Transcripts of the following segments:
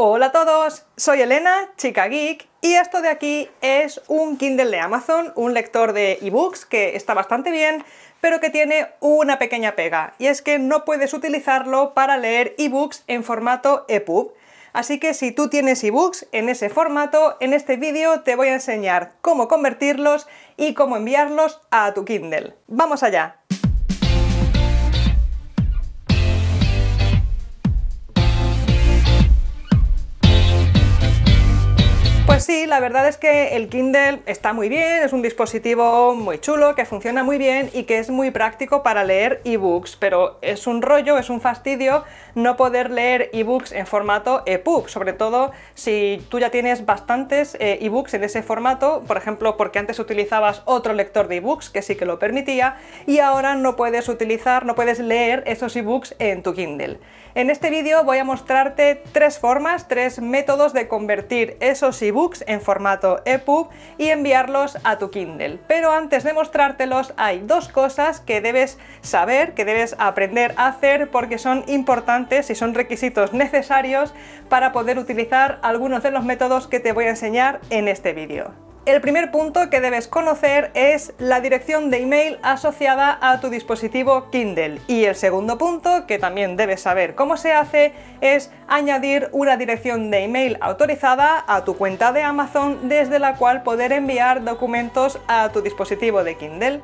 Hola a todos, soy Elena, chica geek, y esto de aquí es un Kindle de Amazon, un lector de ebooks que está bastante bien, pero que tiene una pequeña pega, y es que no puedes utilizarlo para leer ebooks en formato EPUB. Así que si tú tienes ebooks en ese formato, en este vídeo te voy a enseñar cómo convertirlos y cómo enviarlos a tu Kindle. ¡Vamos allá! sí, la verdad es que el Kindle está muy bien, es un dispositivo muy chulo, que funciona muy bien y que es muy práctico para leer ebooks, pero es un rollo, es un fastidio no poder leer ebooks en formato EPUB, sobre todo si tú ya tienes bastantes eh, ebooks en ese formato, por ejemplo, porque antes utilizabas otro lector de ebooks que sí que lo permitía y ahora no puedes utilizar, no puedes leer esos ebooks en tu Kindle. En este vídeo voy a mostrarte tres formas, tres métodos de convertir esos ebooks en formato EPUB y enviarlos a tu Kindle. Pero antes de mostrártelos hay dos cosas que debes saber, que debes aprender a hacer porque son importantes y son requisitos necesarios para poder utilizar algunos de los métodos que te voy a enseñar en este vídeo. El primer punto que debes conocer es la dirección de email asociada a tu dispositivo Kindle. Y el segundo punto, que también debes saber cómo se hace, es añadir una dirección de email autorizada a tu cuenta de Amazon desde la cual poder enviar documentos a tu dispositivo de Kindle.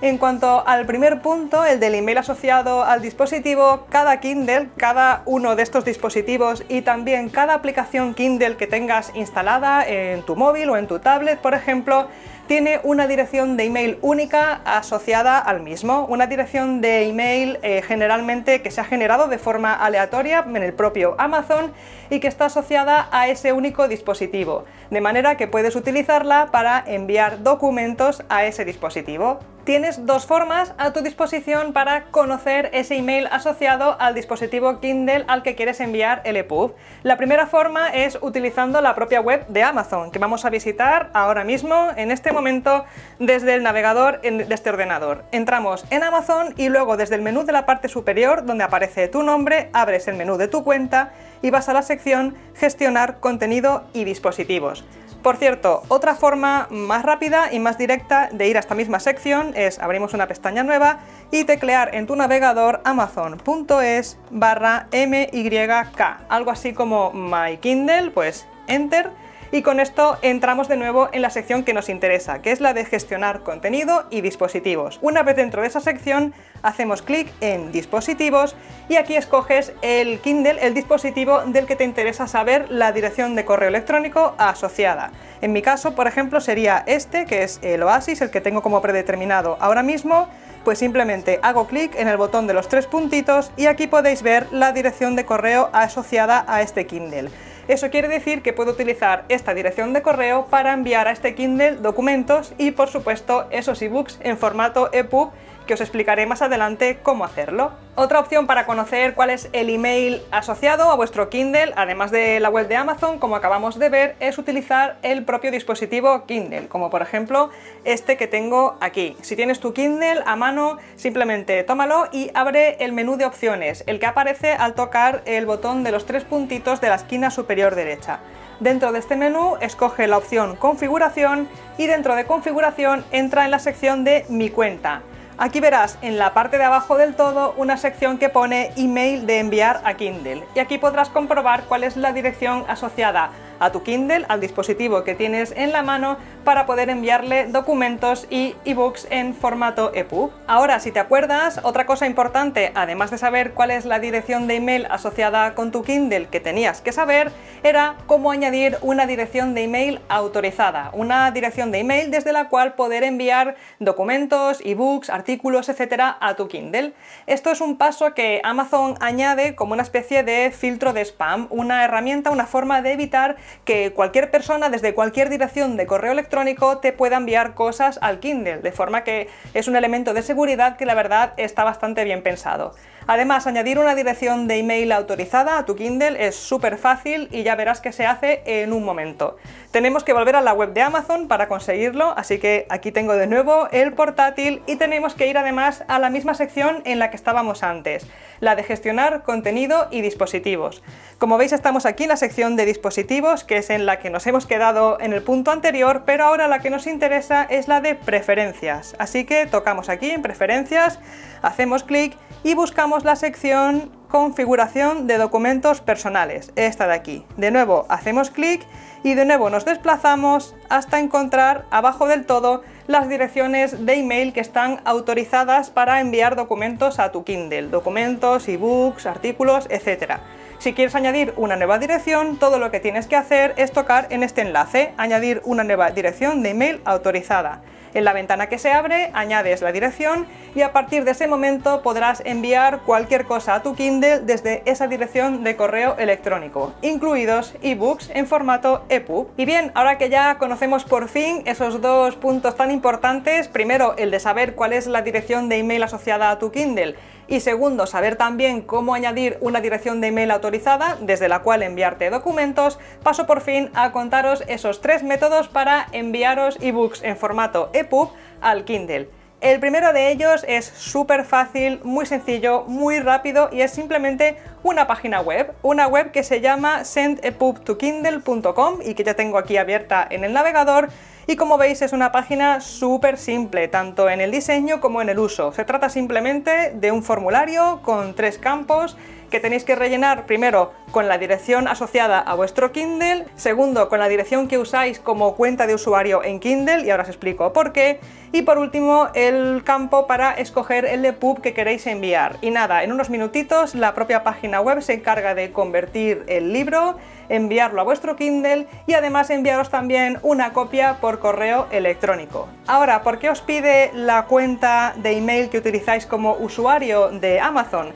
En cuanto al primer punto, el del email asociado al dispositivo, cada Kindle, cada uno de estos dispositivos y también cada aplicación Kindle que tengas instalada en tu móvil o en tu tablet, por ejemplo, tiene una dirección de email única asociada al mismo, una dirección de email eh, generalmente que se ha generado de forma aleatoria en el propio Amazon y que está asociada a ese único dispositivo, de manera que puedes utilizarla para enviar documentos a ese dispositivo. Tienes dos formas a tu disposición para conocer ese email asociado al dispositivo Kindle al que quieres enviar el EPUB. La primera forma es utilizando la propia web de Amazon, que vamos a visitar ahora mismo en este momento momento desde el navegador de este ordenador. Entramos en Amazon y luego desde el menú de la parte superior donde aparece tu nombre, abres el menú de tu cuenta y vas a la sección Gestionar contenido y dispositivos. Por cierto, otra forma más rápida y más directa de ir a esta misma sección es abrimos una pestaña nueva y teclear en tu navegador amazon.es barra myk, algo así como my Kindle, pues enter y con esto entramos de nuevo en la sección que nos interesa, que es la de gestionar contenido y dispositivos. Una vez dentro de esa sección, hacemos clic en dispositivos y aquí escoges el Kindle, el dispositivo del que te interesa saber la dirección de correo electrónico asociada. En mi caso, por ejemplo, sería este, que es el Oasis, el que tengo como predeterminado ahora mismo, pues simplemente hago clic en el botón de los tres puntitos y aquí podéis ver la dirección de correo asociada a este Kindle. Eso quiere decir que puedo utilizar esta dirección de correo para enviar a este Kindle documentos y por supuesto esos ebooks en formato EPUB que os explicaré más adelante cómo hacerlo. Otra opción para conocer cuál es el email asociado a vuestro Kindle, además de la web de Amazon, como acabamos de ver, es utilizar el propio dispositivo Kindle, como por ejemplo este que tengo aquí. Si tienes tu Kindle a mano, simplemente tómalo y abre el menú de opciones, el que aparece al tocar el botón de los tres puntitos de la esquina superior derecha. Dentro de este menú escoge la opción configuración y dentro de configuración entra en la sección de mi cuenta. Aquí verás en la parte de abajo del todo una sección que pone email de enviar a Kindle y aquí podrás comprobar cuál es la dirección asociada a tu Kindle, al dispositivo que tienes en la mano, para poder enviarle documentos y ebooks en formato EPUB. Ahora, si te acuerdas, otra cosa importante, además de saber cuál es la dirección de email asociada con tu Kindle que tenías que saber, era cómo añadir una dirección de email autorizada, una dirección de email desde la cual poder enviar documentos, ebooks, artículos, etcétera, a tu Kindle. Esto es un paso que Amazon añade como una especie de filtro de spam, una herramienta, una forma de evitar que cualquier persona desde cualquier dirección de correo electrónico te pueda enviar cosas al Kindle, de forma que es un elemento de seguridad que la verdad está bastante bien pensado. Además, añadir una dirección de email autorizada a tu Kindle es súper fácil y ya verás que se hace en un momento. Tenemos que volver a la web de Amazon para conseguirlo, así que aquí tengo de nuevo el portátil y tenemos que ir además a la misma sección en la que estábamos antes, la de gestionar contenido y dispositivos. Como veis estamos aquí en la sección de dispositivos, que es en la que nos hemos quedado en el punto anterior, pero ahora la que nos interesa es la de preferencias. Así que tocamos aquí en preferencias, hacemos clic y buscamos la sección configuración de documentos personales, esta de aquí. De nuevo hacemos clic y de nuevo nos desplazamos hasta encontrar abajo del todo las direcciones de email que están autorizadas para enviar documentos a tu Kindle, documentos, ebooks, artículos, etc. Si quieres añadir una nueva dirección, todo lo que tienes que hacer es tocar en este enlace, añadir una nueva dirección de email autorizada. En la ventana que se abre añades la dirección y a partir de ese momento podrás enviar cualquier cosa a tu Kindle desde esa dirección de correo electrónico, incluidos ebooks en formato EPUB. Y bien, ahora que ya conocemos por fin esos dos puntos tan importantes, primero el de saber cuál es la dirección de email asociada a tu Kindle y segundo, saber también cómo añadir una dirección de email autorizada desde la cual enviarte documentos, paso por fin a contaros esos tres métodos para enviaros ebooks en formato EPUB al Kindle. El primero de ellos es súper fácil, muy sencillo, muy rápido y es simplemente una página web. Una web que se llama sendepubtokindle.com y que ya tengo aquí abierta en el navegador y como veis es una página súper simple, tanto en el diseño como en el uso. Se trata simplemente de un formulario con tres campos que tenéis que rellenar primero con la dirección asociada a vuestro Kindle, segundo con la dirección que usáis como cuenta de usuario en Kindle, y ahora os explico por qué, y por último el campo para escoger el EPUB que queréis enviar. Y nada, en unos minutitos la propia página web se encarga de convertir el libro, enviarlo a vuestro Kindle y además enviaros también una copia por correo electrónico. Ahora, ¿por qué os pide la cuenta de email que utilizáis como usuario de Amazon?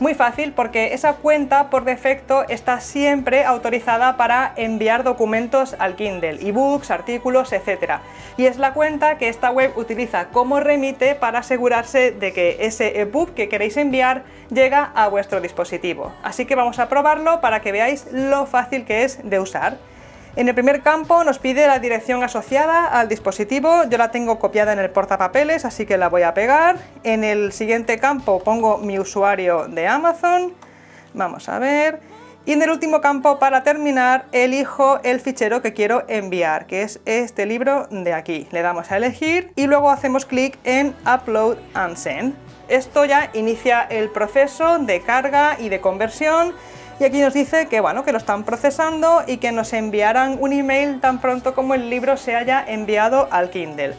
Muy fácil porque esa cuenta por defecto está siempre autorizada para enviar documentos al Kindle, ebooks, artículos, etc. Y es la cuenta que esta web utiliza como remite para asegurarse de que ese ebook que queréis enviar llega a vuestro dispositivo. Así que vamos a probarlo para que veáis lo fácil que es de usar. En el primer campo nos pide la dirección asociada al dispositivo, yo la tengo copiada en el portapapeles, así que la voy a pegar. En el siguiente campo pongo mi usuario de Amazon, vamos a ver, y en el último campo, para terminar, elijo el fichero que quiero enviar, que es este libro de aquí. Le damos a elegir y luego hacemos clic en Upload and Send. Esto ya inicia el proceso de carga y de conversión y aquí nos dice que que lo están procesando y que nos enviarán un email tan pronto como el libro se haya enviado al Kindle.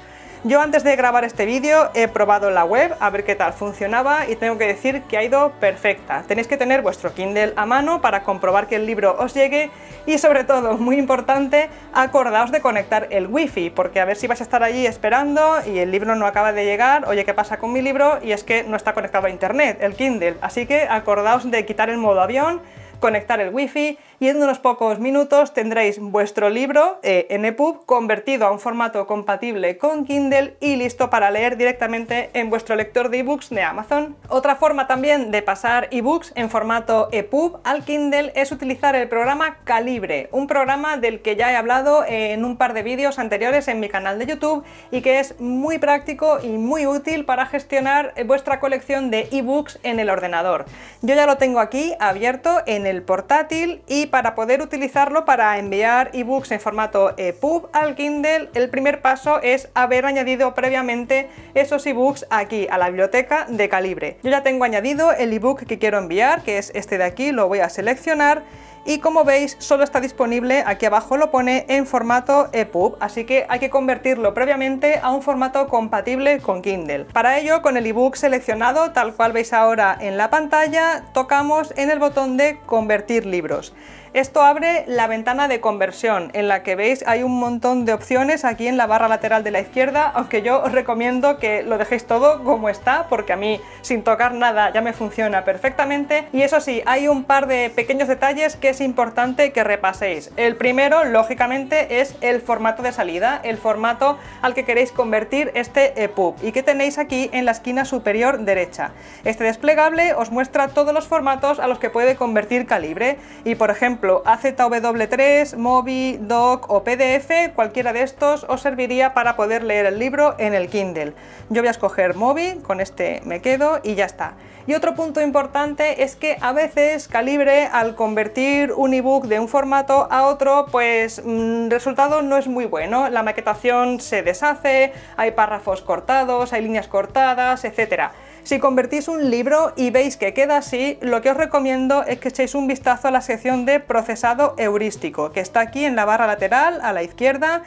Yo antes de grabar este vídeo he probado la web a ver qué tal funcionaba y tengo que decir que ha ido perfecta. Tenéis que tener vuestro Kindle a mano para comprobar que el libro os llegue y sobre todo, muy importante, acordaos de conectar el wifi porque a ver si vais a estar allí esperando y el libro no acaba de llegar, oye, ¿qué pasa con mi libro? Y es que no está conectado a internet el Kindle, así que acordaos de quitar el modo avión, conectar el wifi y en unos pocos minutos tendréis vuestro libro eh, en EPUB convertido a un formato compatible con Kindle y listo para leer directamente en vuestro lector de ebooks de Amazon. Otra forma también de pasar ebooks en formato EPUB al Kindle es utilizar el programa Calibre, un programa del que ya he hablado en un par de vídeos anteriores en mi canal de YouTube y que es muy práctico y muy útil para gestionar vuestra colección de ebooks en el ordenador. Yo ya lo tengo aquí abierto en el portátil y para poder utilizarlo para enviar ebooks en formato EPUB eh, al Kindle, el primer paso es haber añadido previamente esos ebooks aquí a la biblioteca de calibre. Yo ya tengo añadido el ebook que quiero enviar, que es este de aquí, lo voy a seleccionar y como veis solo está disponible, aquí abajo lo pone en formato EPUB, así que hay que convertirlo previamente a un formato compatible con Kindle. Para ello, con el ebook seleccionado, tal cual veis ahora en la pantalla, tocamos en el botón de convertir libros. Esto abre la ventana de conversión, en la que veis hay un montón de opciones aquí en la barra lateral de la izquierda, aunque yo os recomiendo que lo dejéis todo como está, porque a mí sin tocar nada ya me funciona perfectamente. Y eso sí, hay un par de pequeños detalles que es importante que repaséis. El primero, lógicamente, es el formato de salida, el formato al que queréis convertir este EPUB y que tenéis aquí en la esquina superior derecha. Este desplegable os muestra todos los formatos a los que puede convertir calibre y, por ejemplo, ejemplo, AZW3, Mobi, Doc o PDF, cualquiera de estos os serviría para poder leer el libro en el Kindle. Yo voy a escoger Mobi, con este me quedo y ya está. Y otro punto importante es que a veces Calibre al convertir un ebook de un formato a otro, pues el mm, resultado no es muy bueno. La maquetación se deshace, hay párrafos cortados, hay líneas cortadas, etcétera. Si convertís un libro y veis que queda así, lo que os recomiendo es que echéis un vistazo a la sección de procesado heurístico, que está aquí en la barra lateral a la izquierda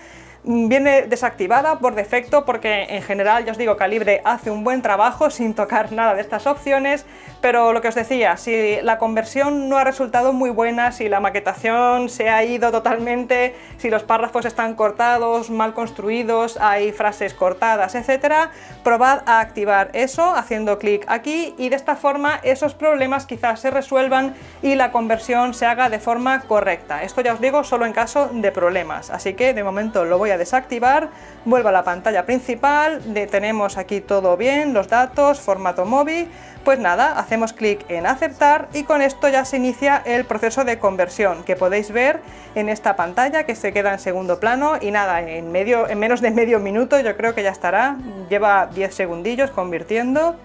viene desactivada por defecto porque en general, ya os digo, Calibre hace un buen trabajo sin tocar nada de estas opciones, pero lo que os decía, si la conversión no ha resultado muy buena, si la maquetación se ha ido totalmente, si los párrafos están cortados, mal construidos, hay frases cortadas, etc., probad a activar eso haciendo clic aquí y de esta forma esos problemas quizás se resuelvan y la conversión se haga de forma correcta. Esto ya os digo solo en caso de problemas, así que de momento lo voy a desactivar, vuelvo a la pantalla principal, tenemos aquí todo bien, los datos, formato móvil, pues nada, hacemos clic en aceptar y con esto ya se inicia el proceso de conversión que podéis ver en esta pantalla que se queda en segundo plano y nada, en, medio, en menos de medio minuto yo creo que ya estará, lleva 10 segundillos convirtiendo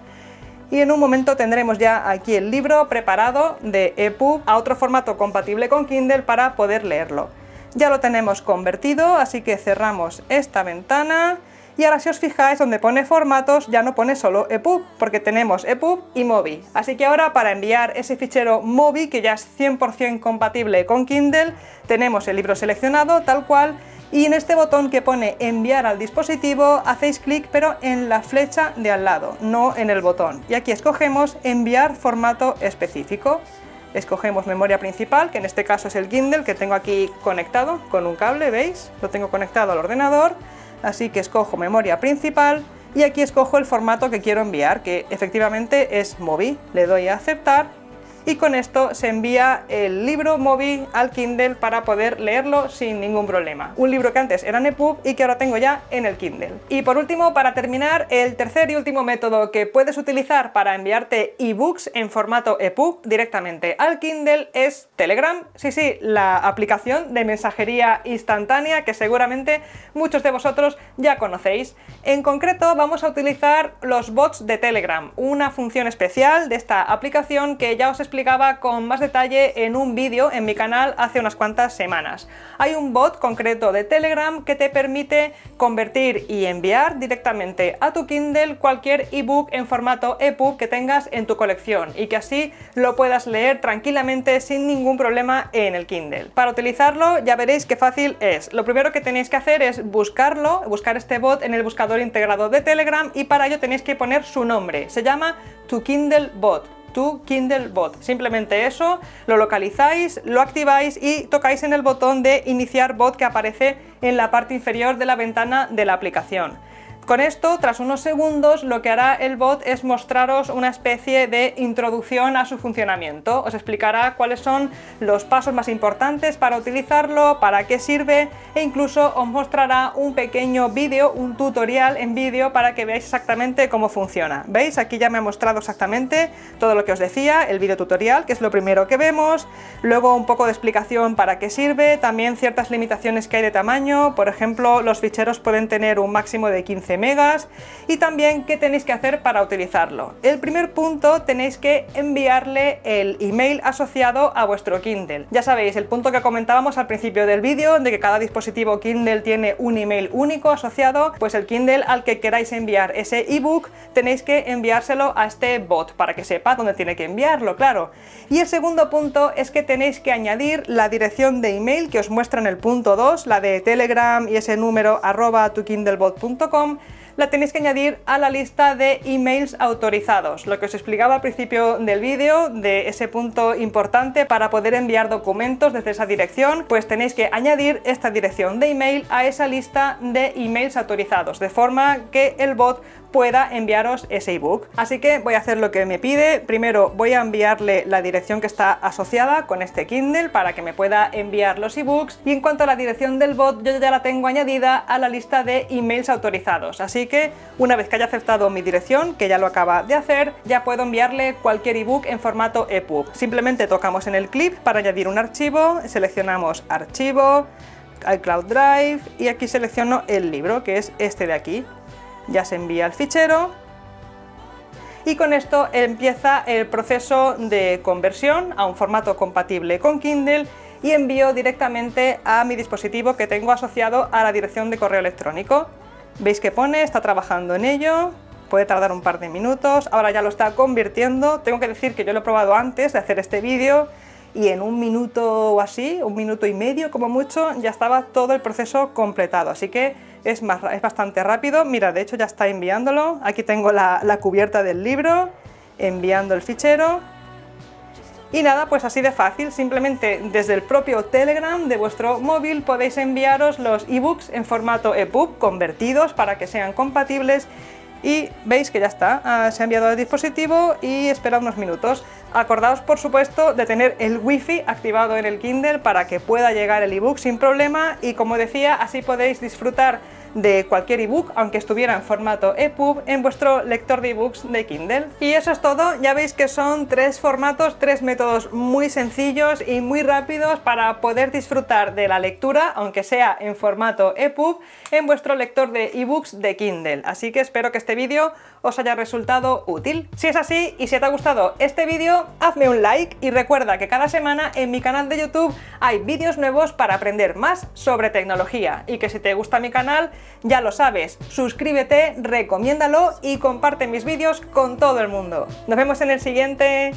y en un momento tendremos ya aquí el libro preparado de EPUB a otro formato compatible con Kindle para poder leerlo. Ya lo tenemos convertido, así que cerramos esta ventana. Y ahora si os fijáis donde pone formatos ya no pone solo EPUB, porque tenemos EPUB y MOBI. Así que ahora para enviar ese fichero MOBI, que ya es 100% compatible con Kindle, tenemos el libro seleccionado tal cual y en este botón que pone enviar al dispositivo hacéis clic pero en la flecha de al lado, no en el botón. Y aquí escogemos enviar formato específico escogemos memoria principal, que en este caso es el Kindle que tengo aquí conectado con un cable, ¿veis? Lo tengo conectado al ordenador, así que escojo memoria principal y aquí escojo el formato que quiero enviar, que efectivamente es MOBI. Le doy a aceptar y con esto se envía el libro móvil al Kindle para poder leerlo sin ningún problema. Un libro que antes era en EPUB y que ahora tengo ya en el Kindle. Y por último, para terminar, el tercer y último método que puedes utilizar para enviarte ebooks en formato EPUB directamente al Kindle es Telegram. Sí, sí, la aplicación de mensajería instantánea que seguramente muchos de vosotros ya conocéis. En concreto, vamos a utilizar los bots de Telegram, una función especial de esta aplicación que ya os explico explicaba con más detalle en un vídeo en mi canal hace unas cuantas semanas. Hay un bot concreto de Telegram que te permite convertir y enviar directamente a tu Kindle cualquier ebook en formato EPUB que tengas en tu colección y que así lo puedas leer tranquilamente sin ningún problema en el Kindle. Para utilizarlo ya veréis qué fácil es. Lo primero que tenéis que hacer es buscarlo, buscar este bot en el buscador integrado de Telegram y para ello tenéis que poner su nombre. Se llama Tu Kindle Bot tu Kindle Bot. Simplemente eso, lo localizáis, lo activáis y tocáis en el botón de iniciar bot que aparece en la parte inferior de la ventana de la aplicación. Con esto, tras unos segundos, lo que hará el bot es mostraros una especie de introducción a su funcionamiento. Os explicará cuáles son los pasos más importantes para utilizarlo, para qué sirve e incluso os mostrará un pequeño vídeo, un tutorial en vídeo para que veáis exactamente cómo funciona. ¿Veis? Aquí ya me ha mostrado exactamente todo lo que os decía, el vídeo tutorial, que es lo primero que vemos, luego un poco de explicación para qué sirve, también ciertas limitaciones que hay de tamaño, por ejemplo, los ficheros pueden tener un máximo de 15 megas y también qué tenéis que hacer para utilizarlo. El primer punto tenéis que enviarle el email asociado a vuestro Kindle. Ya sabéis, el punto que comentábamos al principio del vídeo, de que cada dispositivo Kindle tiene un email único asociado, pues el Kindle al que queráis enviar ese ebook tenéis que enviárselo a este bot para que sepa dónde tiene que enviarlo, claro. Y el segundo punto es que tenéis que añadir la dirección de email que os muestra en el punto 2, la de Telegram y ese número arroba tukindlebot.com la tenéis que añadir a la lista de emails autorizados, lo que os explicaba al principio del vídeo, de ese punto importante para poder enviar documentos desde esa dirección, pues tenéis que añadir esta dirección de email a esa lista de emails autorizados, de forma que el bot pueda enviaros ese ebook. Así que voy a hacer lo que me pide. Primero voy a enviarle la dirección que está asociada con este Kindle para que me pueda enviar los ebooks. Y en cuanto a la dirección del bot, yo ya la tengo añadida a la lista de emails autorizados. Así que una vez que haya aceptado mi dirección, que ya lo acaba de hacer, ya puedo enviarle cualquier ebook en formato EPUB. Simplemente tocamos en el clip para añadir un archivo, seleccionamos archivo, iCloud Cloud Drive y aquí selecciono el libro que es este de aquí ya se envía el fichero y con esto empieza el proceso de conversión a un formato compatible con Kindle y envío directamente a mi dispositivo que tengo asociado a la dirección de correo electrónico. Veis que pone, está trabajando en ello, puede tardar un par de minutos, ahora ya lo está convirtiendo. Tengo que decir que yo lo he probado antes de hacer este vídeo y en un minuto o así, un minuto y medio como mucho, ya estaba todo el proceso completado. Así que es, más, bastante rápido. Mira, de hecho ya está enviándolo. Aquí tengo la, cubierta del libro, enviando el fichero. Y nada, pues así de fácil, simplemente desde el propio Telegram de vuestro móvil podéis enviaros los ebooks en formato EPUB convertidos para que sean compatibles y veis que ya está, ah, se ha enviado al dispositivo y espera unos minutos. Acordaos, por supuesto, de tener el wifi activado en el Kindle para que pueda llegar el ebook sin problema y, como decía, así podéis disfrutar de cualquier ebook, aunque estuviera en formato EPUB, en vuestro lector de ebooks de Kindle. Y eso es todo, ya veis que son tres formatos, tres métodos muy sencillos y muy rápidos para poder disfrutar de la lectura, aunque sea en formato EPUB, en vuestro lector de ebooks de Kindle. Así que espero que este vídeo os haya resultado útil. Si es así y si te ha gustado este vídeo, hazme un like y recuerda que cada semana en mi canal de YouTube hay vídeos nuevos para aprender más sobre tecnología y que si te gusta mi canal, ya lo sabes, suscríbete, recomiéndalo y comparte mis vídeos con todo el mundo. Nos vemos en el siguiente.